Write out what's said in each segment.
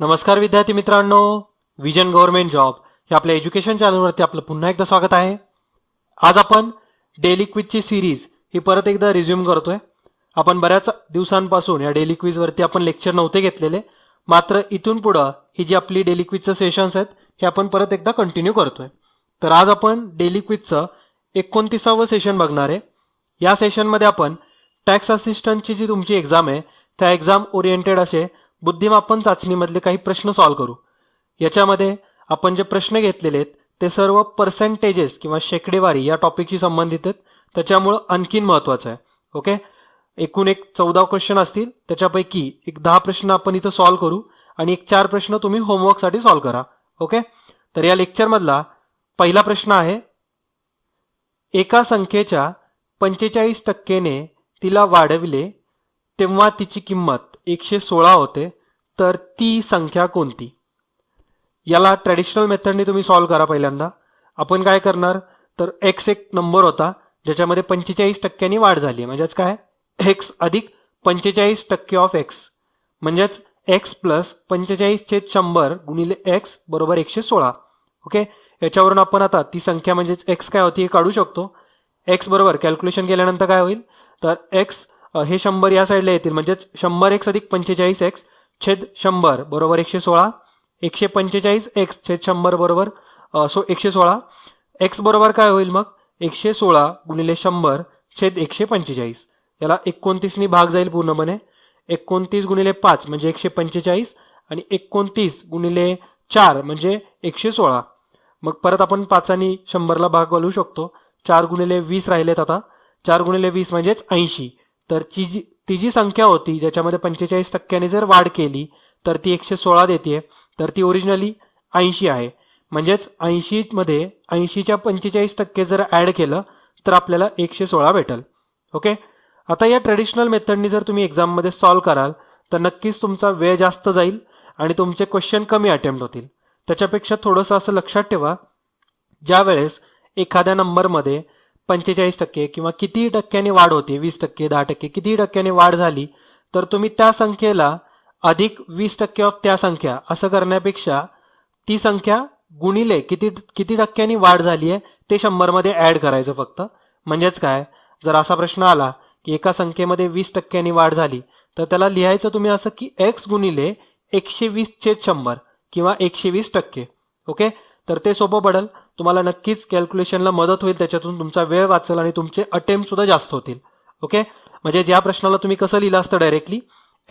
नमस्कार विद्यार्थी मित्रांनो विजन गव्हर्नमेंट जॉब हे आपल्या एज्युकेशन चॅनलवरती आपलं पुन्हा एकदा स्वागत आहे आज आपण डेली क्विजची सिरीज ही परत एकदा रिझ्युम करतोय आपण बऱ्याच दिवसांपासून या डेली वरती आपण लेक्चर नव्हते घेतलेले मात्र इथून पुढं ही जी आपली डेली क्विजचं सेशन्स आहेत हे आपण परत एकदा कंटिन्यू करतोय तर आज आपण डेली क्विजचं एकोणतीसावं सेशन बघणार आहे या सेशनमध्ये आपण टॅक्स असिस्टंटची जी तुमची एक्झाम आहे त्या एक्झाम ओरिएंटेड असे बुद्धिमापन चाचणीमधले काही प्रश्न सॉल्व्ह करू याच्यामध्ये आपण जे प्रश्न घेतलेले आहेत ते सर्व पर्सेंटेजेस किंवा शेकडेवारी या टॉपिकशी संबंधित आहेत त्याच्यामुळं आणखीन महत्वाचं आहे ओके एकूण एक चौदा क्वेश्चन असतील त्याच्यापैकी एक दहा प्रश्न आपण इथं सॉल्व्ह करू आणि एक चार प्रश्न तुम्ही होमवर्कसाठी सॉल्व्ह करा ओके तर या लेक्चरमधला पहिला प्रश्न आहे एका संख्येच्या पंचेचाळीस टक्केने तिला वाढविले तेव्हा तिची किंमत एकशे सोळा होते तर ती संख्या कोणती याला ट्रॅडिशनल मेथडने तुम्ही सॉल्व्ह करा पहिल्यांदा आपण काय करणार तर एक्स एक नंबर होता ज्याच्यामध्ये पंचेचाळीस टक्क्यांनी वाढ झाली म्हणजेच काय एक्स अधिक पंचेचाळीस टक्के ऑफ एक्स म्हणजेच एक्स प्लस पंचेचाळीस छेद शंभर गुणिले एक्स बरोबर एकशे सोळा ओके याच्यावरून आपण आता ती संख्या म्हणजेच एक्स काय होती हे काढू शकतो एक्स बरोबर कॅल्क्युलेशन केल्यानंतर काय होईल तर एक्स हे शंभर या साईडला येतील म्हणजेच शंभर एक्स अधिक पंचेचाळीस एक्स छेद शंभर बरोबर एकशे सोळा एकशे पंचेचाळीस एक्स छेद शंभर बरोबर सो एकशे सोळा एक्स बरोबर काय होईल मग एकशे सोळा गुणिले शंभर छेद एकशे पंचेचाळीस याला एकोणतीसनी भाग जाईल पूर्णपणे एकोणतीस गुणिले पाच म्हणजे एकशे पंचेचाळीस आणि एकोणतीस गुणिले चार म्हणजे एकशे सोळा मग परत आपण पाचानी शंभरला भाग घालू शकतो चार गुणिले वीस राहिलेत आता चार गुणिले वीस म्हणजेच ऐंशी तर ती जी ती जी संख्या होती ज्याच्यामध्ये पंचेचाळीस टक्क्याने जर वाढ केली तर ती एकशे सोळा देते तर ती ओरिजिनली ऐंशी आहे म्हणजेच ऐंशीमध्ये ऐंशीच्या पंचेचाळीस टक्के जर ॲड केलं तर आपल्याला एकशे सोळा भेटेल ओके आता या ट्रेडिशनल मेथडनी जर तुम्ही एक्झाममध्ये सॉल्व कराल तर नक्कीच तुमचा वेळ जास्त जाईल आणि तुमचे क्वेश्चन कमी अटेम्प्ट होतील त्याच्यापेक्षा थोडंसं असं लक्षात ठेवा ज्या वेळेस एखाद्या नंबरमध्ये पंचेचाळीस टक्के किंवा किती टक्क्याने वाढ होते वीस टक्के दहा टक्के किती टक्क्याने वाढ झाली तर तुम्ही त्या संख्येला अधिक वीस टक्के ऑफ त्या संख्या असं करण्यापेक्षा ती संख्या गुणिले किती किती टक्क्यांनी वाढ झाली आहे ते शंभरमध्ये ॲड करायचं फक्त म्हणजेच काय जर असा प्रश्न आला की एका संख्येमध्ये वीस टक्क्यांनी वाढ झाली तर त्याला लिहायचं तुम्ही असं की एक्स गुणिले एकशे वीस छेद शंभर किंवा एकशे वीस टक्के ओके तर ते सोपं पडेल तुम्हाला नक्कीच कॅल्क्युलेशनला मदत होईल त्याच्यातून तुमचा वेळ वाचेल आणि तुमचे अटेम्प्ट सुद्धा जास्त होतील ओके म्हणजे ज्या प्रश्नाला तुम्ही कसं लिहिलं असतं डायरेक्टली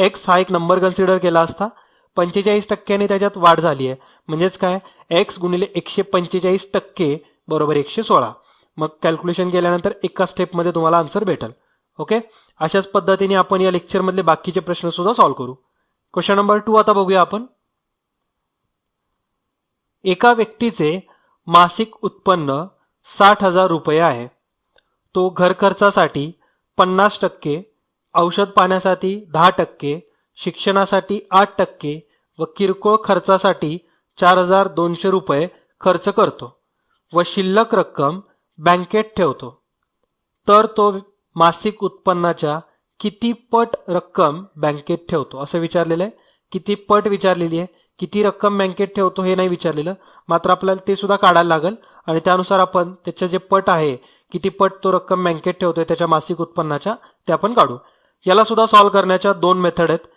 एक्स हा एक नंबर कन्सिडर केला असता पंचेचाळीस टक्क्याने त्याच्यात वाढ झाली आहे म्हणजेच काय एक्स गुणिले एकशे पंचेचाळीस टक्के बरोबर एकशे सोळा मग कॅल्क्युलेशन केल्यानंतर एका स्टेपमध्ये तुम्हाला आन्सर भेटेल ओके अशाच पद्धतीने आपण या लेक्चरमधले बाकीचे प्रश्न सुद्धा सॉल्व्ह करू क्वेश्चन नंबर टू आता बघूया आपण एका व्यक्तीचे मासिक उत्पन्न साठ हजार रुपये आहे तो खर्चासाठी पन्नास टक्के औषध पाण्यासाठी दहा टक्के शिक्षणासाठी आठ टक्के व किरकोळ खर्चासाठी चार हजार दोनशे रुपये खर्च करतो व शिल्लक रक्कम बँकेत ठेवतो तर तो मासिक उत्पन्नाच्या किती पट रक्कम बँकेत ठेवतो असं विचारलेलं आहे किती पट विचारलेली आहे किती रक्कम बँकेत ठेवतो हे नाही विचारलेलं मात्र आपल्याला ते सुद्धा काढायला लागेल आणि त्यानुसार आपण त्याचे जे पट आहे किती पट तो रक्कम बँकेत ठेवतोय त्याच्या मासिक उत्पन्नाच्या ते आपण काढू याला सुद्धा सॉल्व्ह करण्याच्या दोन मेथड आहेत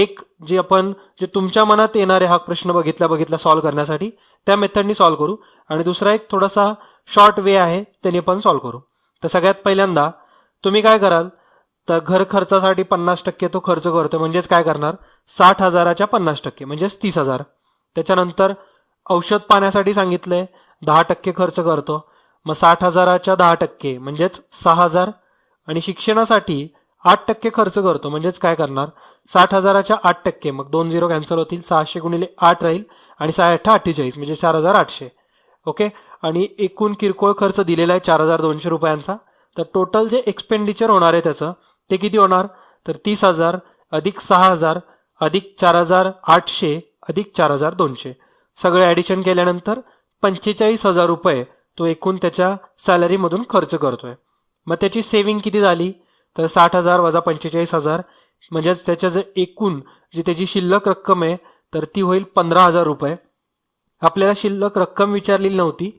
एक जे आपण जे तुमच्या मनात येणारे हा प्रश्न बघितला बघितला सॉल्व्ह करण्यासाठी त्या मेथडनी सॉल्व्ह करू आणि दुसरा एक थोडासा शॉर्ट वे आहे त्याने पण सॉल्व्ह करू तर सगळ्यात पहिल्यांदा तुम्ही काय कराल तर घर खर्चासाठी पन्नास टक्के तो खर्च करतो म्हणजेच काय करणार साठ हजाराच्या पन्नास टक्के म्हणजेच तीस हजार त्याच्यानंतर औषध पाण्यासाठी सांगितलंय दहा टक्के खर्च करतो मग साठ हजाराच्या दहा टक्के म्हणजेच सहा हजार आणि शिक्षणासाठी आठ टक्के खर्च करतो म्हणजेच काय करणार साठ हजाराच्या आठ टक्के मग दोन झिरो कॅन्सल होतील सहाशे गुणिले आठ राहील आणि सहा अठ्ठा अठ्ठेचाळीस म्हणजे चार हजार आठशे ओके आणि एकूण किरकोळ खर्च दिलेला आहे चार हजार दोनशे रुपयांचा तर टोटल जे एक्सपेंडिचर होणार आहे त्याचं ते किती होणार तर तीस हजार अधिक सहा हजार अधिक चार हजार आठशे अधिक चार हजार दोनशे सगळे ॲडिशन केल्यानंतर पंचेचाळीस हजार रुपये तो एकूण त्याच्या सॅलरीमधून खर्च करतोय मग त्याची सेविंग किती झाली तर साठ हजार वजा पंचेचाळीस हजार म्हणजेच त्याच्या जर एकूण जी त्याची शिल्लक रक्कम आहे तर ती होईल पंधरा हजार रुपये आपल्याला शिल्लक रक्कम विचारलेली नव्हती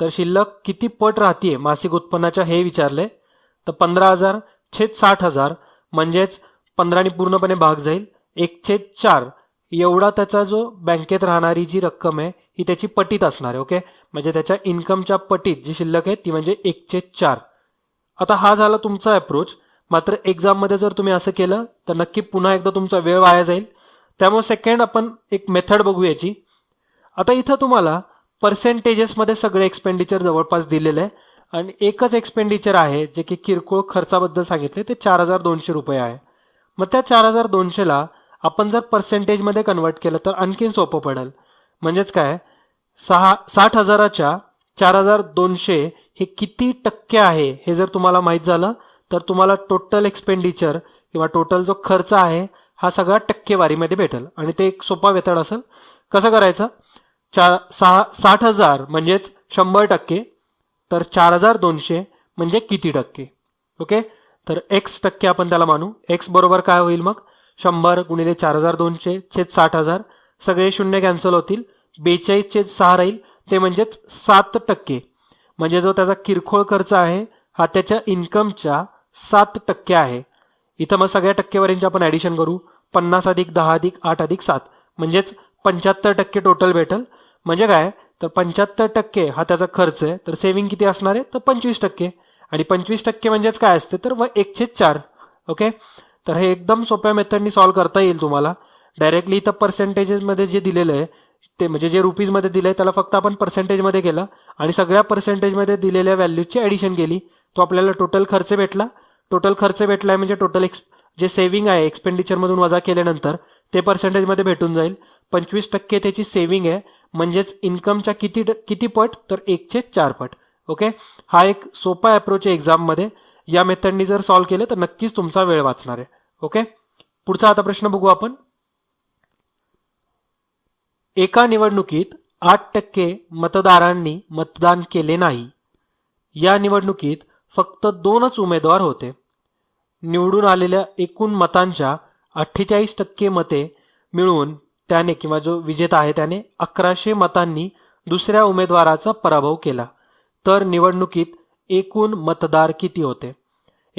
तर शिल्लक किती पट राहतीये मासिक उत्पन्नाच्या हे विचारले तर पंधरा हजार छेद साठ हजार म्हणजेच पंधराने पूर्णपणे भाग जाईल एक छेद चार एवढा त्याचा जो बँकेत राहणारी जी रक्कम आहे ही त्याची पटीत असणार आहे ओके म्हणजे त्याच्या इन्कमच्या पटीत जी शिल्लक आहे ती म्हणजे एकशे चार आता हा झाला तुमचा अप्रोच मात्र एक्झाममध्ये जर तुम्ही असं केलं तर नक्की पुन्हा एकदा तुमचा वेळ वाया जाईल त्यामुळे सेकंड आपण एक मेथड बघू याची आता इथं तुम्हाला पर्सेंटेजेसमध्ये सगळे एक्सपेंडिचर जवळपास दिलेले आहे आणि एकच एक्सपेंडिचर आहे जे की किरकोळ खर्चाबद्दल सांगितले ते चार हजार दोनशे रुपये आहे मग त्या चार हजार दोनशेला आपण जर पर्सेंटेजमध्ये कन्वर्ट केलं तर आणखीन सोपं पडेल म्हणजेच काय सहा साठ हजाराच्या चार हजार दोनशे हे किती टक्के आहे हे जर तुम्हाला माहीत झालं तर तुम्हाला टोटल एक्सपेंडिचर किंवा टोटल जो खर्च आहे हा सगळा टक्केवारीमध्ये भेटेल आणि ते एक सोपा वेथड असेल कसं करायचं चार सहा साठ हजार म्हणजेच शंभर टक्के तर चार हजार दोनशे म्हणजे किती टक्के ओके तर एक्स टक्के आपण त्याला मानू एक्स बरोबर काय होईल मग शंभर गुणिले चार हजार दोनशे छेद साठ हजार सगळे शून्य कॅन्सल होतील बेचाळीस छेद सहा राहील ते म्हणजेच सात टक्के म्हणजे जो त्याचा किरकोळ खर्च आहे हा त्याच्या इन्कमच्या सात टक्के आहे इथं मग सगळ्या टक्केवारींची आपण ॲडिशन करू पन्नास अधिक दहा अधिक आठ अधिक सात म्हणजेच पंच्याहत्तर टक्के टोटल भेटल म्हणजे काय तर पंच्याहत्तर टक्के हा त्याचा खर्च आहे तर सेव्हिंग किती असणार आहे तर पंचवीस टक्के आणि पंचवीस टक्के म्हणजेच काय असते तर मग एकशे चार ओके तर हे एकदम सोप्या मेथडनी सॉल्व करता येईल तुम्हाला डायरेक्टली इथं पर्सेंटेजेसमध्ये जे दिलेलं आहे ते म्हणजे जे रुपीजमध्ये दिलं आहे त्याला फक्त आपण पर्सेंटेजमध्ये केलं आणि सगळ्या पर्सेंटेजमध्ये दिलेल्या व्हॅल्यूची ॲडिशन केली तो आपल्याला टोटल खर्च भेटला टोटल खर्च भेटला म्हणजे आहे म्हणजे टोटल एक्स जे सेव्हिंग आहे एक्सपेंडिचरमधून वजा केल्यानंतर ते पर्सेंटेजमध्ये भेटून जाईल पंचवीस टक्के त्याची सेव्हिंग आहे म्हणजेच इन्कमच्या किती किती पट तर एकचे चार पट ओके हा एक सोपा अप्रोच आहे एक्झाममध्ये या मेथडनी जर सॉल्व्ह केलं तर नक्कीच तुमचा वेळ वाचणार आहे ओके पुढचा आता प्रश्न बघू आपण एका निवडणुकीत आठ टक्के मतदारांनी मतदान केले नाही या निवडणुकीत फक्त दोनच उमेदवार होते निवडून आलेल्या एकूण मतांच्या अठ्ठेचाळीस टक्के मते मिळवून त्याने किंवा जो विजेता आहे त्याने अकराशे मतांनी दुसऱ्या उमेदवाराचा पराभव केला तर निवडणुकीत एकूण मतदार किती होते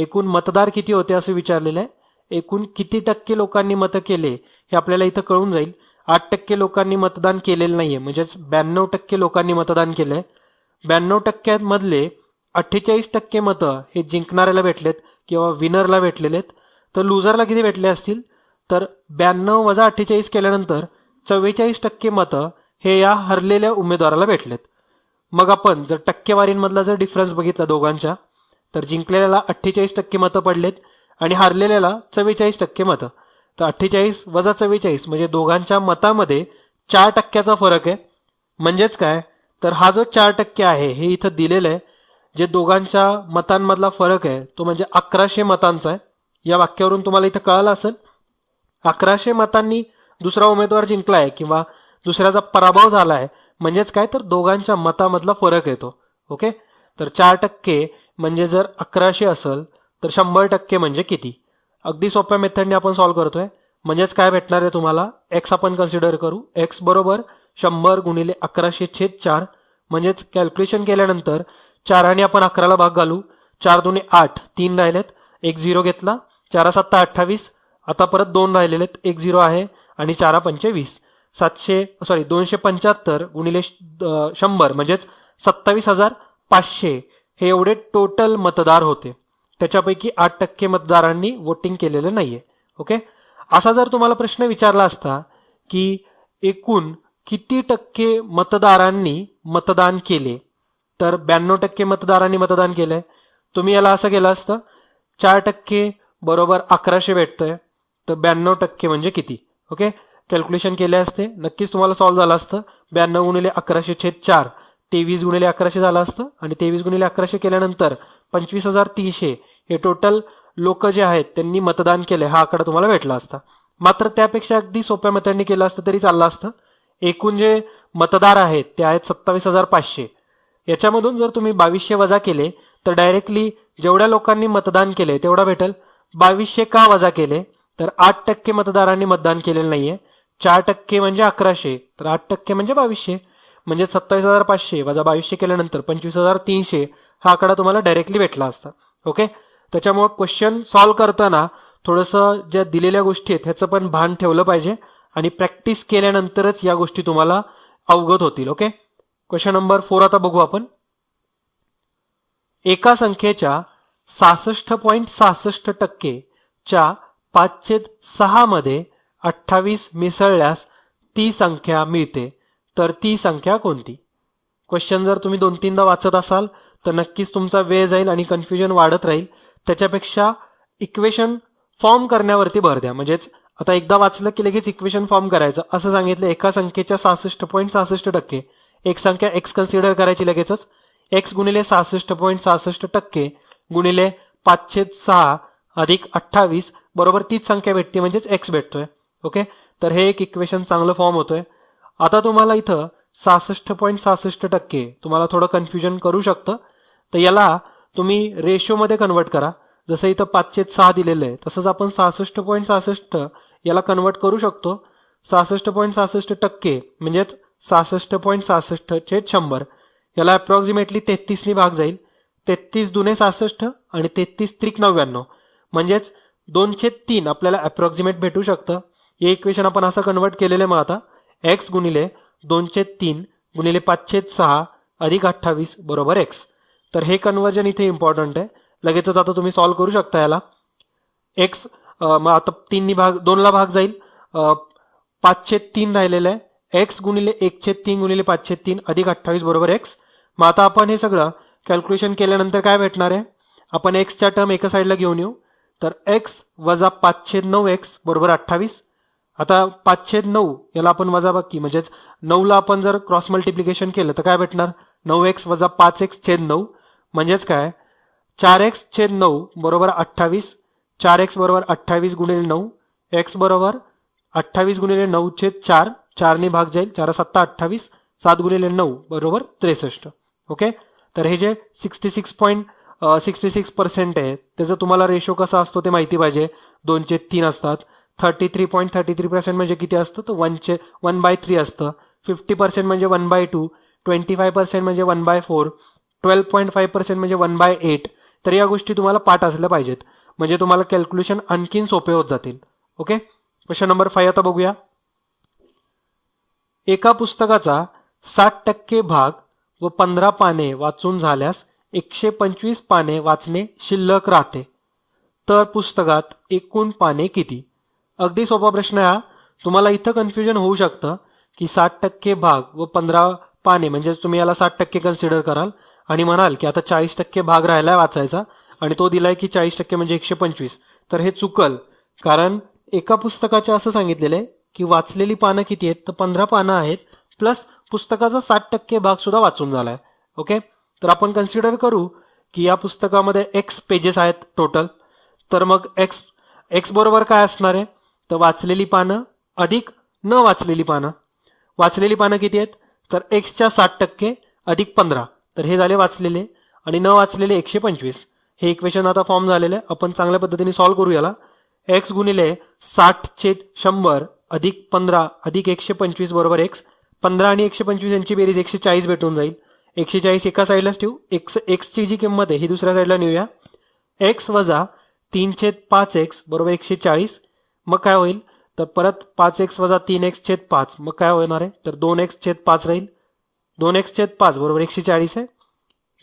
एकूण मतदार किती होते असं विचारलेलं आहे एकूण किती टक्के लोकांनी मतं केले हे आपल्याला इथं कळून जाईल आठ टक्के लोकांनी मतदान केलेलं नाहीये म्हणजेच ब्याण्णव टक्के लोकांनी मतदान केलंय ब्याण्णव टक्क्यांमधले अठ्ठेचाळीस टक्के मतं हे जिंकणाऱ्याला भेटलेत किंवा विनरला भेटलेले आहेत तर लुझरला किती भेटले असतील तर ब्याण्णव वजा अठ्ठेचाळीस केल्यानंतर चव्वेचाळीस टक्के मतं हे या हरलेल्या उमेदवाराला भेटलेत मग आपण जर टक्केवारींमधला जर डिफरन्स बघितला दोघांच्या तर जिंकलेल्याला अठ्ठेचाळीस टक्के मतं पडलेत आणि हरलेल्याला चव्वेचाळीस टक्के मतं तर अठ्ठेचाळीस वजा चव्वेचाळीस म्हणजे दोघांच्या मतामध्ये चार टक्क्याचा फरक आहे म्हणजेच काय तर हा जो चार टक्के आहे हे इथं दिलेलं आहे जे दोघांच्या मतांमधला फरक आहे तो म्हणजे अकराशे मतांचा आहे या वाक्यावरून तुम्हाला इथं कळालं असेल अकराशे मतांनी दुसरा उमेदवार जिंकला आहे किंवा दुसऱ्याचा पराभव झाला आहे म्हणजेच काय तर दोघांच्या मतामधला फरक येतो ओके तर चार टक्के म्हणजे जर अकराशे असेल तर शंभर टक्के म्हणजे किती अगदी सोप्या मेथडने आपण सॉल्व्ह करतोय म्हणजेच काय भेटणार आहे तुम्हाला एक्स आपण कन्सिडर करू एक्स बरोबर शंभर गुणिले अकराशे छेद चार म्हणजेच कॅल्क्युलेशन केल्यानंतर चाराने आपण अकराला भाग घालू चार दोन्ही आठ तीन राहिलेत एक झिरो घेतला चारा सत्ता अठ्ठावीस आता परत दोन राहिलेले आहेत एक झिरो आहे आणि चारा पंचेवीस सातशे सॉरी दोनशे पंच्याहत्तर गुणिले शंभर म्हणजेच सत्तावीस हजार पाचशे हे एवढे टोटल मतदार होते त्याच्यापैकी आठ टक्के मतदारांनी वोटिंग केलेलं नाहीये ओके असा जर तुम्हाला प्रश्न विचारला असता की एकूण किती टक्के मतदारांनी मतदान केले तर ब्याण्णव टक्के मतदारांनी मतदान केलंय तुम्ही याला असं केलं असतं चार टक्के बरोबर अकराशे भेटतंय तर ब्याण्णव टक्के म्हणजे किती ओके कॅल्क्युलेशन केले असते नक्कीच तुम्हाला सॉल्व्ह झालं असतं ब्याण्णव गुणिले अकराशे छेद चार तेवीस गुणिले अकराशे झालं असतं आणि तेवीस गुणिले अकराशे केल्यानंतर पंचवीस हजार तीनशे हे टोटल लोक जे आहेत त्यांनी मतदान केले हा आकडा तुम्हाला भेटला असता मात्र त्यापेक्षा अगदी सोप्या मेथडने केलं असतं तरी चाललं असतं एकूण जे मतदार आहेत ते आहेत सत्तावीस हजार पाचशे याच्यामधून जर तुम्ही बावीसशे वजा केले तर डायरेक्टली जेवढ्या लोकांनी मतदान केले तेवढा भेटेल बावीसशे का वजा केले तर आठ टक्के मतदारांनी मतदान केलेलं नाहीये चार टक्के म्हणजे अकराशे तर आठ टक्के म्हणजे बावीसशे म्हणजे सत्तावीस हजार पाचशे वजा बावीसशे केल्यानंतर पंचवीस हजार तीनशे हा आकडा तुम्हाला डायरेक्टली भेटला असता ओके त्याच्यामुळं क्वेश्चन सॉल्व्ह करताना थोडंसं ज्या दिलेल्या गोष्टी आहेत ह्याचं पण भान ठेवलं पाहिजे आणि प्रॅक्टिस केल्यानंतरच या गोष्टी तुम्हाला अवगत होतील ओके क्वेश्चन नंबर फोर आता बघू आपण एका संख्येच्या सहासष्ट पॉईंट सहासष्ट च्या पाचशे सहामध्ये अठ्ठावीस मिसळल्यास ती संख्या मिळते तर ती संख्या कोणती क्वेश्चन जर तुम्ही दोन तीनदा वाचत असाल तर नक्कीच तुमचा वेळ जाईल आणि कन्फ्युजन वाढत राहील त्याच्यापेक्षा इक्वेशन फॉर्म करण्यावरती भर द्या म्हणजेच आता एकदा वाचलं की लगेच इक्वेशन फॉर्म करायचं असं सांगितलं एका संख्येच्या सहासष्ट पॉईंट सहासष्ट टक्के एक संख्या एक्स कन्सिडर करायची लगेचच एक्स गुणिले सहासष्ट पॉईंट सहासष्ट टक्के गुणिले पाचशे सहा अधिक अठ्ठावीस बरोबर तीच संख्या भेटते म्हणजेच एक्स भेटतोय ओके तर हे एक इक्वेशन चांगलं फॉर्म होतोय आता तुम्हाला इथं सहासष्ट पॉईंट सहासष्ट टक्के तुम्हाला थोडं कन्फ्युजन करू शकतं तर याला तुम्ही रेशोमध्ये कन्वर्ट करा जसं इथं पाचशे सहा दिलेलं आहे तसंच आपण सहासष्ट पॉईंट सहासष्ट याला कन्वर्ट करू शकतो सहासष्ट पॉईंट सहासष्ट टक्के म्हणजेच सहासष्ट पॉईंट सहासष्ट छेद शंभर याला अप्रॉक्सिमेटली तेहतीसनी भाग जाईल तेहतीस दुने सहासष्ट आणि तेहत्तीस त्रिक नव्याण्णव म्हणजेच दोनशे तीन आपल्याला अप्रॉक्सिमेट भेटू शकतं हे इक्वेशन आपण असं कन्वर्ट केलेलं आहे मग आता एक्स गुणिले दोनशे तीन गुणिले पाचशे सहा अधिक अठ्ठावीस बरोबर एक्स तर हे कन्वर्जन इथे इम्पॉर्टंट आहे लगेचच आता तुम्ही सॉल्व्ह करू शकता याला एक्स मग आता तीननी भाग दोनला भाग जाईल पाचशे तीन राहिलेलं आहे एक्स गुणिले एकशे तीन गुणिले पाचशे तीन अधिक अठ्ठावीस बरोबर एक्स मग आता आपण हे सगळं कॅल्क्युलेशन केल्यानंतर काय भेटणार आहे आपण एक्सच्या टर्म एका साईडला घेऊन येऊ तर एक्स वजा पाचशे नऊ एक्स बरोबर अठ्ठावीस आता पाचशे नऊ याला आपण वजाबाकी म्हणजेच नऊला आपण जर क्रॉस मल्टिप्लिकेशन केलं तर काय भेटणार नऊ एक्स वजा पाच एक्स छेद नऊ म्हणजेच काय चार एक्स छेद नऊ बरोबर अठ्ठावीस चार एक्स बरोबर अठ्ठावीस गुणिले नऊ एक्स बरोबर अठ्ठावीस गुणिले नऊ छेद चार चारने भाग जाईल चार सत्ता अठ्ठावीस सात गुणिले नऊ बरोबर त्रेसष्ट ओके तर हे जे sixty six point sixty six percent आहे त्याचा तुम्हाला रेशो कसा असतो ते माहिती पाहिजे दोनचे तीन असतात thirty three point thirty three percent म्हणजे किती असतं तर वनचे वन बाय थ्री असतं फिफ्टी पर्सेंट म्हणजे one by two twenty five percent म्हणजे one by four twelve point five percent म्हणजे वन बाय एट तर या गोष्टी तुम्हाला पाठ असल्या पाहिजेत म्हणजे तुम्हाला कॅल्क्युलेशन आणखीन सोपे होत जातील ओके क्वेश्चन नंबर फाय आता बघूया एका पुस्तकाचा साठ टक्के भाग व पंधरा पाने वाचून झाल्यास एकशे पंचवीस पाने वाचणे शिल्लक राहते तर पुस्तकात एकूण पाने किती अगदी सोपा प्रश्न आहे तुम्हाला इथं कन्फ्युजन होऊ शकतं की साठ टक्के भाग व पंधरा पाने म्हणजे तुम्ही याला साठ टक्के कन्सिडर कराल आणि म्हणाल की आता चाळीस टक्के भाग राहिलाय वाचायचा आणि तो दिलाय की चाळीस टक्के म्हणजे एकशे पंचवीस तर हे चुकल कारण एका पुस्तकाचे असं सांगितलेलं आहे की वाचलेली पानं किती आहेत तर पंधरा पानं आहेत प्लस पुस्तकाचा साठ टक्के भाग सुद्धा वाचून झालाय ओके तर आपण कन्सिडर करू की या पुस्तकामध्ये एक्स पेजेस आहेत टोटल तर मग एक्स एक्स बरोबर काय असणार आहे तर वाचलेली पानं अधिक न वाचलेली पानं वाचलेली पानं किती आहेत तर एक्सच्या साठ टक्के अधिक पंधरा तर हे झाले वाचलेले आणि न वाचलेले एकशे पंचवीस हे इक्वेशन आता फॉर्म झालेलं आहे आपण चांगल्या पद्धतीने सॉल्व्ह करू याला एक्स गुणिले साठ छेद शंभर अधिक पंधरा अधिक एकशे पंचवीस बरोबर एक्स पंधरा आणि एकशे पंचवीस यांची बेरीज एकशे चाळीस भेटून जाईल एकशे चाळीस एका साईडलाच ठेवू एक्स एक्सची जी किंमत आहे ही दुसऱ्या साईडला नेऊया एक्स वजा तीन छेद पाच एक्स बरोबर एकशे चाळीस मग काय होईल तर परत पाच एक्स वजा तीन एक्स छेद पाच मग काय होणार आहे तर दोन एक्स छेद पाच राहील दोन एक्स छेद पाच बरोबर एकशे चाळीस आहे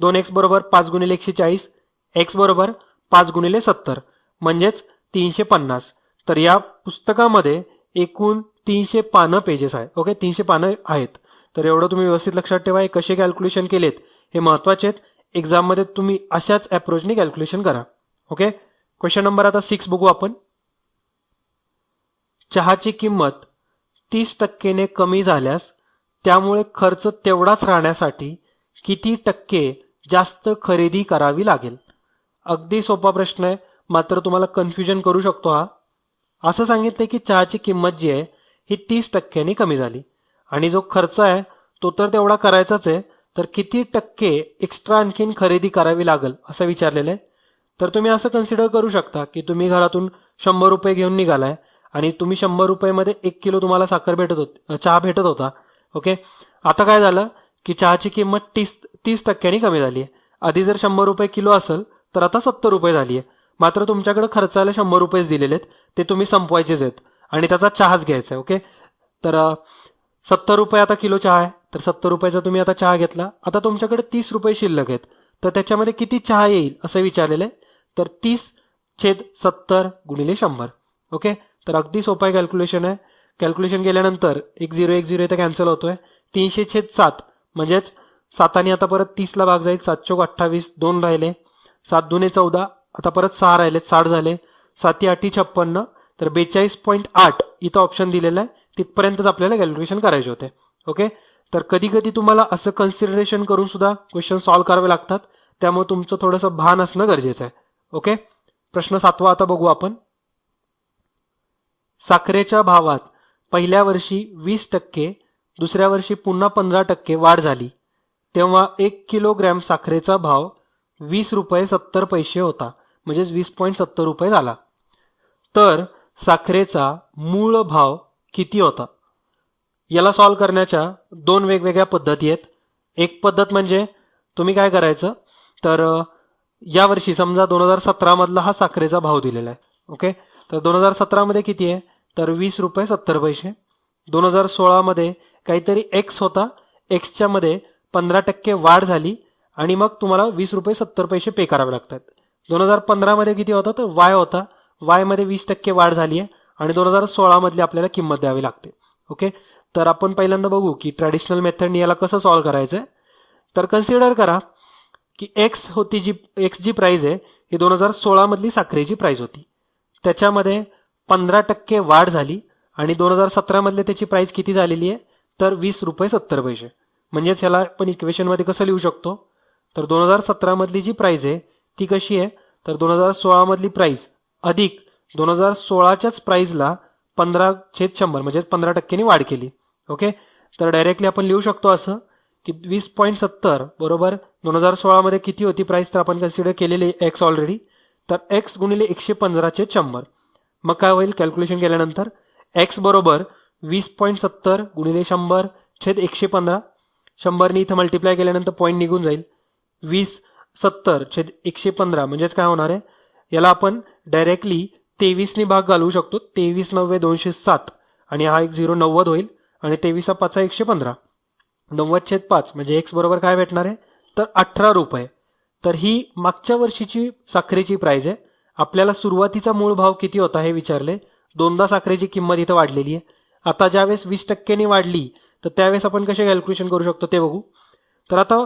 दोन एक्स बरोबर पाच गुणिले एकशे चाळीस एक्स बरोबर पाच गुणिले सत्तर म्हणजेच तीनशे पन्नास तर या पुस्तकामध्ये एकूण तीनशे पानं पेजेस आहे ओके तीनशे पानं आहेत तर एवढं तुम्ही व्यवस्थित लक्षात ठेवा हे कसे कॅल्क्युलेशन केलेत हे महत्वाचे आहेत एक्झाममध्ये तुम्ही अशाच अप्रोचने कॅल्क्युलेशन करा ओके क्वेश्चन नंबर आता सिक्स बघू आपण चहाची किंमत तीस टक्केने कमी झाल्यास त्यामुळे खर्च तेवढाच राहण्यासाठी किती टक्के जास्त खरेदी करावी लागेल अगदी सोपा प्रश्न आहे मात्र तुम्हाला कन्फ्युजन करू शकतो हा असं सांगितलं की चहाची किंमत जी आहे ही तीस टक्क्यांनी कमी झाली आणि जो खर्च आहे तो तर तेवढा करायचाच आहे तर किती टक्के एक्स्ट्रा आणखीन खरेदी करावी लागेल असं विचारलेलं आहे तर तुम्ही असं कन्सिडर करू शकता की तुम्ही घरातून शंभर रुपये घेऊन निघालाय आणि तुम्ही शंभर रुपयेमध्ये एक किलो तुम्हाला साखर भेटत होती चहा भेटत होता ओके आता काय झालं की चहाची किंमत तीस तीस टक्क्यांनी कमी झाली आहे आधी जर शंभर रुपये किलो असेल तर आता सत्तर रुपये झाली आहे मात्र तुमच्याकडे खर्चाला शंभर रुपयेच दिलेले आहेत ते तुम्ही संपवायचेच आहेत आणि त्याचा चहाच घ्यायचा आहे ओके तर सत्तर रुपये आता किलो चहा आहे तर सत्तर रुपयाचा तुम्ही आता चहा घेतला आता तुमच्याकडे तीस रुपये शिल्लक आहेत तर त्याच्यामध्ये किती चहा येईल असं विचारलेलं आहे तर तीस छेद सत्तर गुणिले शंभर ओके तर अगदी सोपं आहे कॅल्क्युलेशन आहे कॅल्क्युलेशन केल्यानंतर एक झिरो एक झिरो इथं कॅन्सल होतोय तीनशे छेद सात म्हणजेच साताने आता परत तीसला भाग जाईल सात चोक अठ्ठावीस दोन राहिले सात दुने चौदा आता परत सहा राहिले साठ झाले साती आठी छप्पन्न तर बेचाळीस पॉईंट आठ इथं ऑप्शन दिलेलं आहे तिथपर्यंतच आपल्याला कॅल्क्युलेशन करायचे होते ओके तर कधी कधी तुम्हाला असं कन्सिडरेशन करून सुद्धा क्वेश्चन सॉल्व्ह करावे लागतात त्यामुळे तुमचं थोडंसं भान असणं गरजेचं आहे ओके प्रश्न सातवा आता बघू आपण साखरेच्या भावात पहिल्या वर्षी वीस टक्के दुसऱ्या वर्षी पुन्हा पंधरा टक्के वाढ झाली तेव्हा एक किलोग्रॅम साखरेचा भाव वीस रुपये सत्तर पैसे होता म्हणजेच वीस पॉईंट सत्तर रुपये झाला तर साखरेचा मूळ भाव किती होता याला सॉल्व करण्याच्या दोन वेगवेगळ्या पद्धती आहेत एक पद्धत म्हणजे तुम्ही काय करायचं तर यावर्षी समजा दोन हजार सतरामधला हा साखरेचा भाव दिलेला आहे ओके तर दोन हजार सतरामध्ये किती आहे तर वीस रुपये सत्तर पैसे दोन हजार सोळामध्ये काहीतरी एक्स होता एक्सच्या मध्ये पंधरा टक्के वाढ झाली आणि मग तुम्हाला वीस रुपये सत्तर पैसे पे करावे लागतात दोन हजार पंधरामध्ये किती होता तर वाय होता वायमध्ये वीस टक्के वाढ झाली आहे आणि दोन हजार सोळामधली आपल्याला किंमत द्यावी लागते ओके तर आपण पहिल्यांदा बघू की ट्रॅडिशनल मेथडनी याला कसं सॉल्व्ह करायचं आहे तर कन्सिडर करा की एक्स होती जी एक्स जी प्राईज आहे ही दोन हजार सोळामधली साखरेची प्राईज होती त्याच्यामध्ये पंधरा टक्के वाढ झाली आणि दोन हजार सतरामधले त्याची प्राईस किती झालेली आहे तर वीस रुपये सत्तर पैसे म्हणजेच ह्याला आपण इक्वेशनमध्ये कसं लिहू शकतो तर दोन हजार सतरामधली जी प्राईज आहे ती कशी आहे तर दोन हजार सोळामधली प्राईज अधिक दोन हजार सोळाच्याच प्राईजला पंधरा छेद शंभर म्हणजे पंधरा टक्क्यांनी वाढ केली ओके तर डायरेक्टली आपण लिहू शकतो असं की वीस पॉईंट सत्तर बरोबर दोन हजार सोळामध्ये किती होती प्राईस तर आपण कन्सिडर केलेली एक्स ऑलरेडी तर एक्स गुणिले एकशे पंधराचे शंभर मग काय होईल कॅल्क्युलेशन केल्यानंतर एक्स बरोबर वीस पॉईंट सत्तर गुणिले शंभर छेद एकशे पंधरा शंभरनी इथं मल्टिप्लाय केल्यानंतर पॉईंट निघून जाईल वीस सत्तर छेद एकशे पंधरा म्हणजेच काय होणार आहे याला आपण डायरेक्टली तेवीसनी भाग घालवू शकतो तेवीस नव्वे दोनशे सात आणि हा एक झिरो नव्वद होईल आणि तेवीसा पाचा एकशे पंधरा नव्वद छेद पाच म्हणजे एक्स बरोबर काय भेटणार आहे तर अठरा रुपये तर ही मागच्या वर्षीची साखरेची प्राईज आहे आपल्याला सुरुवातीचा मूळ भाव किती होता हे विचारले दोनदा साखरेची किंमत इथं वाढलेली आहे आता ज्यावेळेस वीस टक्क्यांनी वाढली तर त्यावेळेस आपण कसे कॅल्क्युलेशन करू शकतो ते बघू तर आता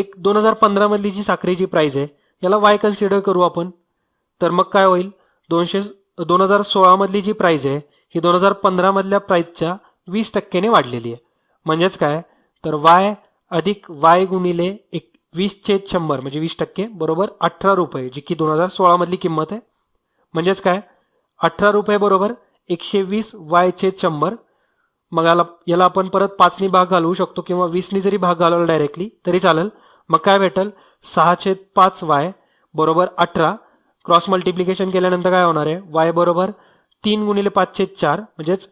एक दोन हजार पंधरामधली जी साखरेची प्राईज आहे याला वाय कन्सिडर करू आपण तर मग काय होईल दोनशे दोन हजार सोळामधली जी प्राईज आहे ही दोन हजार पंधरामधल्या प्राईजच्या वीस टक्क्याने वाढलेली आहे म्हणजेच काय तर वाय अधिक वाय गुणिले एक वीस छेद शंभर म्हणजे वीस टक्के बरोबर अठरा रुपये जी की दोन हजार सोळामधली किंमत आहे म्हणजेच काय अठरा रुपये बरोबर एकशे वीस वाय छेद शंभर मग याला याला आपण परत पाचनी भाग घालवू शकतो किंवा वीसनी जरी भाग घालवला डायरेक्टली तरी चालेल मग काय भेटेल सहा छेद पाच वाय बरोबर अठरा क्रॉस मल्टिप्लिकेशन केल्यानंतर काय होणार आहे वाय बरोबर तीन गुणिले पाच छेद चार म्हणजेच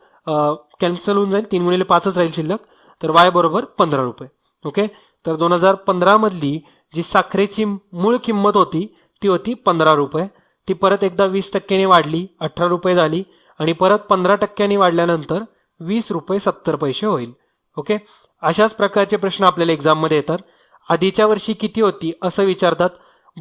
कॅन्सल होऊन जाईल तीन गुणिले पाचच राहील शिल्लक तर वाय बरोबर पंधरा रुपये ओके तर दोन हजार पंधरामधली जी साखरेची मूळ किंमत होती ती होती पंधरा रुपये ती परत एकदा वीस टक्क्याने वाढली अठरा रुपये झाली आणि परत पंधरा टक्क्यांनी वाढल्यानंतर वीस रुपये सत्तर पैसे होईल ओके अशाच प्रकारचे प्रश्न आपल्याला एक्झाममध्ये येतात आधीच्या वर्षी किती होती असं विचारतात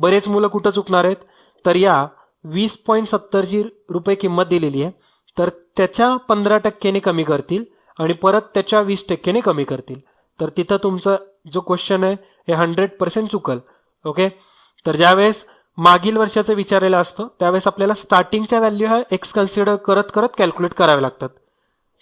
बरेच मुलं कुठं चुकणार आहेत तर या वीस पॉईंट सत्तरची रुपये किंमत दिलेली आहे तर त्याच्या पंधरा टक्क्याने कमी करतील आणि परत त्याच्या वीस टक्क्याने कमी करतील तर तिथं तुमचं जो क्वेश्चन आहे हे हंड्रेड पर्सेंट चुकल ओके तर ज्यावेळेस मागील वर्षाचं विचारलेला असतो त्यावेळेस आपल्याला स्टार्टिंगच्या व्हॅल्यू हा एक्स कन्सिडर करत करत कॅल्क्युलेट करावे लागतात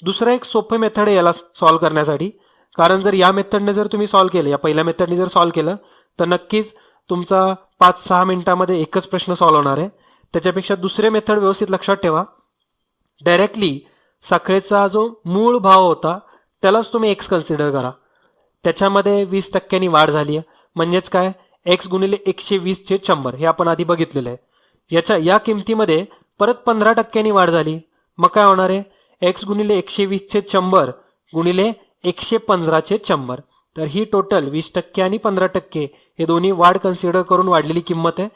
दुसरा एक सोपं मेथड आहे याला सॉल्व करण्यासाठी कारण जर या मेथडने जर तुम्ही सॉल्व केलं या पहिल्या मेथडने जर सॉल्व्ह केलं तर नक्कीच तुमचा पाच सहा मिनिटामध्ये एकच प्रश्न सॉल्व होणार आहे त्याच्यापेक्षा दुसरे मेथड व्यवस्थित लक्षात ठेवा डायरेक्टली साखळेचा जो मूळ भाव होता त्यालाच तुम्ही एक्स कन्सिडर करा त्याच्यामध्ये वीस टक्क्यांनी वाढ झाली आहे म्हणजेच काय एक्स गुणिले एकशे वीसचे शंभर हे आपण आधी बघितलेलं आहे याच्या या किमतीमध्ये परत पंधरा टक्क्यांनी वाढ झाली मग काय होणार आहे एक्स गुणिले एकशे वीसचे शंभर गुणिले एकशे पंधराचे शंभर तर ही टोटल वीस टक्के आणि पंधरा टक्के हे दोन्ही वाढ कन्सिडर करून वाढलेली किंमत आहे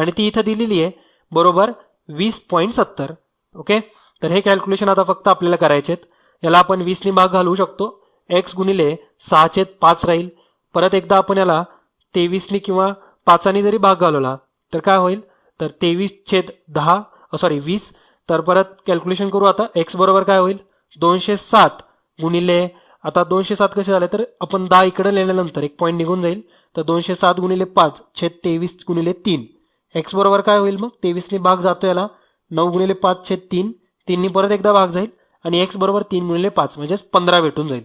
आणि ती इथं दिलेली आहे बरोबर वीस पॉईंट सत्तर ओके तर हे कॅल्क्युलेशन आता फक्त आपल्याला करायचे आहेत याला आपण वीसने भाग घालवू शकतो एक्स गुणिले छेद पाच राहील परत एकदा आपण याला तेवीसनी किंवा पाचाने जरी भाग घालवला तर काय होईल तर तेवीस छेद दहा सॉरी वीस तर परत कॅल्क्युलेशन करू आता एक्स बरोबर काय होईल दोनशे सात गुणिले आता दोनशे सात कसे झाले तर आपण दहा इकडे लिहिल्यानंतर एक पॉईंट निघून जाईल तर दोनशे सात गुणिले पाच छेद तेवीस गुणिले तीन एक्स बरोबर काय होईल मग तेवीसने भाग जातो याला नऊ गुणिले पाच छेद तीन तीननी परत एकदा भाग जाईल आणि एक्स बरोबर तीन गुणिले पाच म्हणजेच पंधरा भेटून जाईल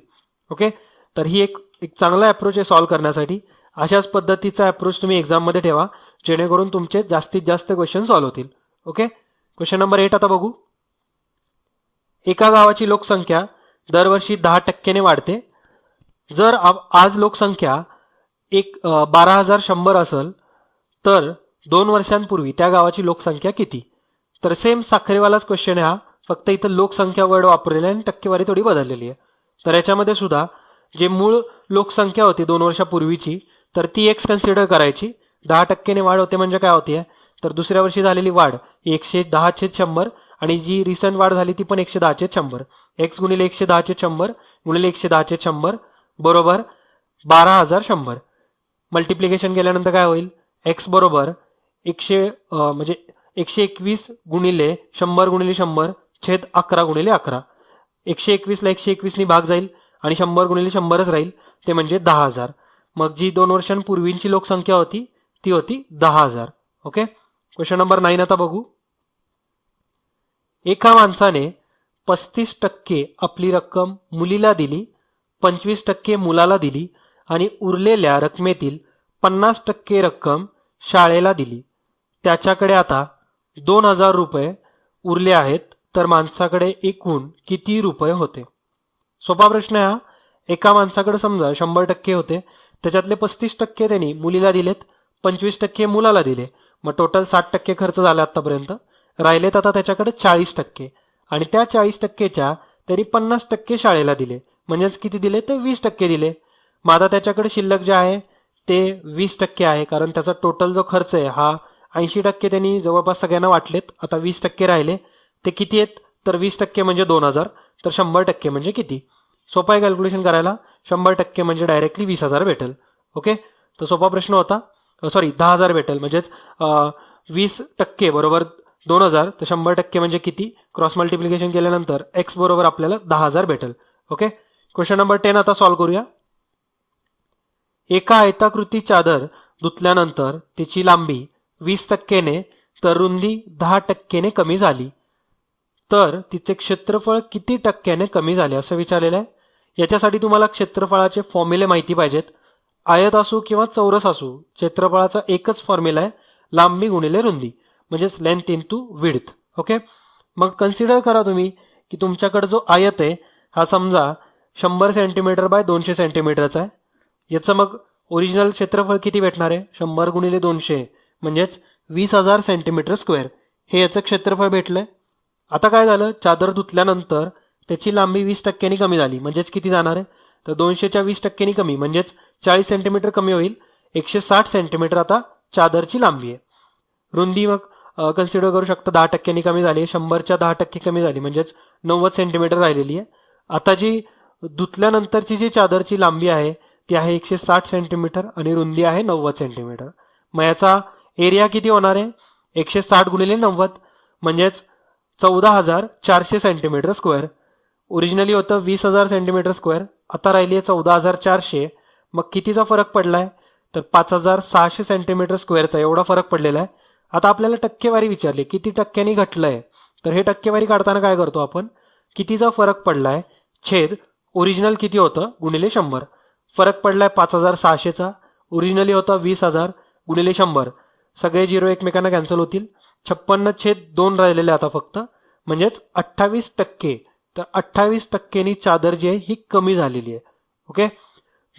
ओके तर ही एक एक चांगला ॲप्रोच आहे सॉल्व्ह करण्यासाठी अशाच पद्धतीचा ॲप्रोच तुम्ही एक्झाममध्ये ठेवा जेणेकरून तुमचे जास्तीत जास्त क्वेश्चन सॉल्व्ह होतील ओके क्वेश्चन नंबर एट आता बघू एका गावाची लोकसंख्या दरवर्षी दहा टक्क्याने वाढते जर आज लोकसंख्या एक बारा हजार शंभर असेल तर दोन वर्षांपूर्वी त्या गावाची लोकसंख्या किती तर सेम साखरेवालाच क्वेश्चन हा फक्त इथं लोकसंख्या वर्ड वापरलेला आणि टक्केवारी थोडी बदललेली आहे तर याच्यामध्ये सुद्धा जे मूळ लोकसंख्या होती दोन वर्षापूर्वीची तर ती एक्स कन्सिडर करायची दहा टक्क्याने वाढ होते म्हणजे काय होती तर दुसऱ्या वर्षी झालेली वाढ एकशे दहा छेद शंभर आणि जी रिसेंट वाढ झाली ती पण एकशे दहा छेद शंभर एक्स गुणिले एकशे दहा छेद शंभर गुणिले एकशे दहा छेद शंभर बरोबर बारा हजार शंभर मल्टिप्लिकेशन केल्यानंतर काय होईल एक्स बरोबर एकशे म्हणजे एकशे एकवीस गुणिले शंभर गुणिले शंभर छेद अकरा गुणिले अकरा एकशे एकवीसला एकशे एकवीसनी भाग जाईल आणि शंभर गुणिले शंभरच राहील ते म्हणजे दहा हजार मग जी दोन वर्षांपूर्वींची लोकसंख्या होती ती होती दहा हजार ओके क्वेश्चन नंबर नाईन आता बघू एका माणसाने पस्तीस टक्के आपली रक्कम मुलीला दिली पंचवीस टक्के मुलाला दिली आणि उरलेल्या रकमेतील पन्नास टक्के रक्कम शाळेला दिली त्याच्याकडे आता दोन हजार रुपये उरले आहेत तर माणसाकडे एकूण किती रुपये होते सोपा प्रश्न हा एका माणसाकडे समजा शंभर टक्के होते त्याच्यातले पस्तीस टक्के त्यांनी मुलीला दिलेत पंचवीस टक्के मुलाला दिले मग टोटल साठ टक्के खर्च झाला आतापर्यंत राहिलेत आता त्याच्याकडे चाळीस टक्के आणि त्या चाळीस टक्केच्या त्यांनी पन्नास टक्के शाळेला दिले म्हणजेच किती दिले तर वीस टक्के दिले मग आता त्याच्याकडे शिल्लक जे आहे ते वीस टक्के आहे कारण त्याचा टोटल जो खर्च आहे हा ऐंशी टक्के त्यांनी जवळपास सगळ्यांना वाटलेत आता वीस टक्के राहिले ते किती आहेत तर वीस टक्के म्हणजे दोन हजार तर शंभर टक्के म्हणजे किती सोपाय कॅल्क्युलेशन करायला शंभर टक्के म्हणजे डायरेक्टली वीस हजार भेटेल ओके तर सोपा प्रश्न होता सॉरी दहा हजार भेटेल म्हणजेच वीस टक्के बरोबर दोन हजार तर शंभर टक्के म्हणजे किती क्रॉस मल्टिप्लिकेशन केल्यानंतर एक्स बरोबर आपल्याला दहा हजार भेटेल ओके क्वेश्चन नंबर टेन आता सॉल्व्ह करूया एका आयताकृती चादर धुतल्यानंतर तिची लांबी वीस टक्केने तर रुंदी दहा टक्केने कमी झाली तर तिचे क्षेत्रफळ किती टक्क्याने कमी झाले असं विचारलेलं आहे याच्यासाठी तुम्हाला क्षेत्रफळाचे फॉर्म्युले माहिती पाहिजेत आयत असू किंवा चौरस असू क्षेत्रफळाचा एकच फॉर्म्युला आहे लांबी गुणिले रुंदी म्हणजेच length into width okay मग कन्सिडर करा तुम्ही की तुमच्याकडे जो आयत आहे हा समजा शंभर सेंटीमीटर बाय दोनशे सेंटीमीटरचा आहे याचं मग ओरिजिनल क्षेत्रफळ किती भेटणार आहे शंभर गुणिले दोनशे म्हणजेच वीस हजार सेंटीमीटर स्क्वेअर हे याचं क्षेत्रफळ भेटलं आहे आता काय झालं चादर धुतल्यानंतर त्याची लांबी वीस टक्क्यांनी कमी झाली म्हणजेच किती जाणार आहे तर दोनशेच्या वीस टक्क्यांनी कमी म्हणजेच चाळीस सेंटीमीटर कमी होईल एकशे साठ सेंटीमीटर आता चादरची लांबी आहे रुंदी मग कन्सिडर करू शकता दहा टक्क्यांनी कमी झाली शंभरच्या दहा टक्के कमी झाली म्हणजेच नव्वद सेंटीमीटर राहिलेली आहे आता जी धुतल्यानंतरची जी चादरची लांबी आहे ती आहे एकशे साठ सेंटीमीटर आणि रुंदी आहे नव्वद सेंटीमीटर मग याचा एरिया किती होणार आहे एकशे साठ गुणिले नव्वद म्हणजेच चौदा हजार चारशे सेंटीमीटर स्क्वेअर ओरिजिनली होतं वीस हजार सेंटीमीटर स्क्वेअर आता राहिली आहे चौदा हजार चारशे मग कितीचा फरक पडला आहे तर पाच हजार सहाशे सेंटीमीटर स्क्वेअरचा एवढा फरक पडलेला आहे आता आपल्याला टक्केवारी विचारली किती टक्क्यांनी घटलं आहे तर हे टक्केवारी काढताना काय करतो आपण कितीचा फरक पडला आहे छेद ओरिजिनल किती होतं गुणिले शंभर फरक पडला आहे पाच हजार सहाशेचा ओरिजिनली होता वीस हजार गुणिले शंभर सगळे झिरो एकमेकांना कॅन्सल होतील छप्पन्न छेद दोन राहिलेले आता फक्त म्हणजेच अठ्ठावीस टक्के तर अठ्ठावीस टक्केनी चादर जी आहे ही कमी झालेली आहे ओके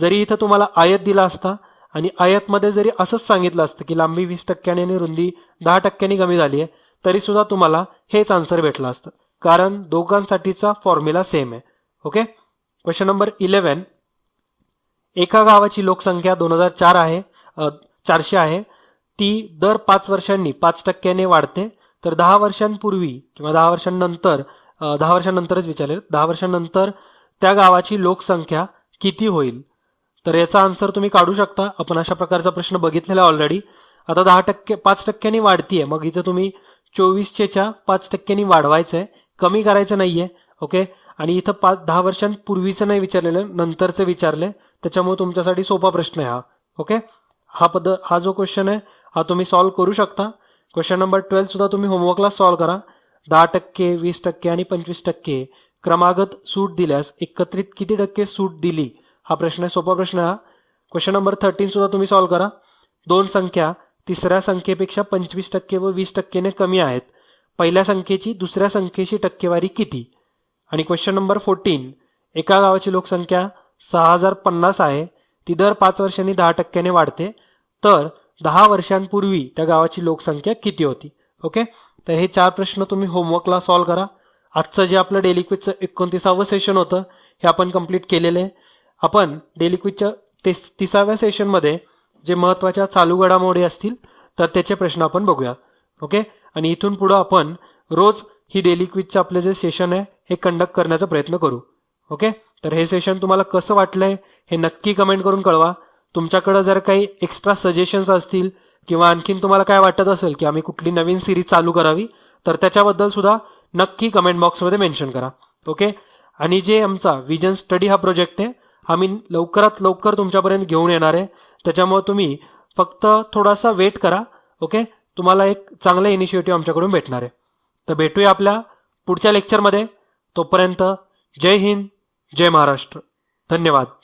जरी इथं तुम्हाला आयत दिला असता आणि आयतमध्ये जरी असंच सांगितलं असतं की लांबी वीस टक्क्याने आणि रुंदी दहा टक्क्यांनी कमी झाली आहे तरी सुद्धा तुम्हाला हेच आन्सर भेटला असतं कारण दोघांसाठीचा फॉर्म्युला सेम आहे ओके क्वेश्चन नंबर इलेवन एका गावाची लोकसंख्या दोन हजार चार आहे चारशे आहे ती दर पाच वर्षांनी पाच टक्क्याने वाढते तर दहा वर्षांपूर्वी किंवा दहा वर्षांनंतर दहा वर्षांनंतरच विचारेल दहा वर्षांनंतर त्या गावाची लोकसंख्या किती होईल तर याचा आन्सर तुम्ही काढू शकता आपण अशा प्रकारचा प्रश्न बघितलेला ऑलरेडी आता दहा टक्के पाच टक्क्यांनी आहे मग इथं तुम्ही चोवीसशेच्या पाच टक्क्यांनी वाढवायचं आहे कमी करायचं नाहीये ओके आणि इथं पाच दहा वर्षांपूर्वीचं नाही विचारलेलं नंतरचं विचारले त्याच्यामुळे तुमच्यासाठी सोपा प्रश्न आहे हा ओके हा पद हा जो क्वेश्चन आहे हा तुम्ही सॉल्व करू शकता क्वेश्चन नंबर ट्वेल्वसुद्धा तुम्ही होमवर्कला सॉल्व करा दहा टक्के वीस टक्के आणि पंचवीस टक्के क्रमागत सूट दिल्यास एकत्रित किती टक्के सूट दिली हा प्रश्न आहे सोपा प्रश्न हा क्वेश्चन नंबर थर्टीनसुद्धा तुम्ही सॉल्व करा दोन संख्या तिसऱ्या संख्येपेक्षा पंचवीस टक्के व वीस टक्केने कमी आहेत पहिल्या संख्येची दुसऱ्या संख्येची टक्केवारी किती आणि क्वेश्चन नंबर फोर्टीन एका गावाची लोकसंख्या सहा हजार पन्नास आहे ती दर पाच वर्षांनी दहा टक्क्याने वाढते तर दहा वर्षांपूर्वी त्या गावाची लोकसंख्या किती होती ओके तर हे चार प्रश्न तुम्ही होमवर्कला सॉल्व्ह करा आजचं जे आपलं डेलिक्विजचं एकोणतीसावं सेशन होतं हे आपण कंप्लीट केलेलं आहे आपण डेलिक्विजच्या तिस तिसाव्या सेशनमध्ये जे महत्त्वाच्या चालू घडामोडी असतील तर त्याचे प्रश्न आपण बघूया ओके आणि इथून पुढं आपण रोज ही डेली क्विजचं आपलं जे सेशन आहे हे कंडक्ट करण्याचा प्रयत्न करू ओके तर हे सेशन तुम्हाला कसं वाटलंय हे नक्की कमेंट करून कळवा तुमच्याकडं जर काही एक्स्ट्रा सजेशन्स असतील किंवा आणखीन तुम्हाला काय वाटत असेल की आम्ही कुठली नवीन सिरीज चालू करावी तर त्याच्याबद्दल सुद्धा नक्की कमेंट बॉक्समध्ये मेन्शन करा ओके आणि जे आमचा विजन स्टडी हा प्रोजेक्ट आहे आम्ही लवकरात लवकर तुमच्यापर्यंत घेऊन येणार आहे त्याच्यामुळे तुम्ही फक्त थोडासा वेट करा ओके तुम्हाला एक चांगलं इनिशिएटिव्ह आमच्याकडून भेटणार आहे तर भेटूया आपल्या पुढच्या लेक्चरमध्ये तोपर्यंत जय हिंद जय महाराष्ट्र धन्यवाद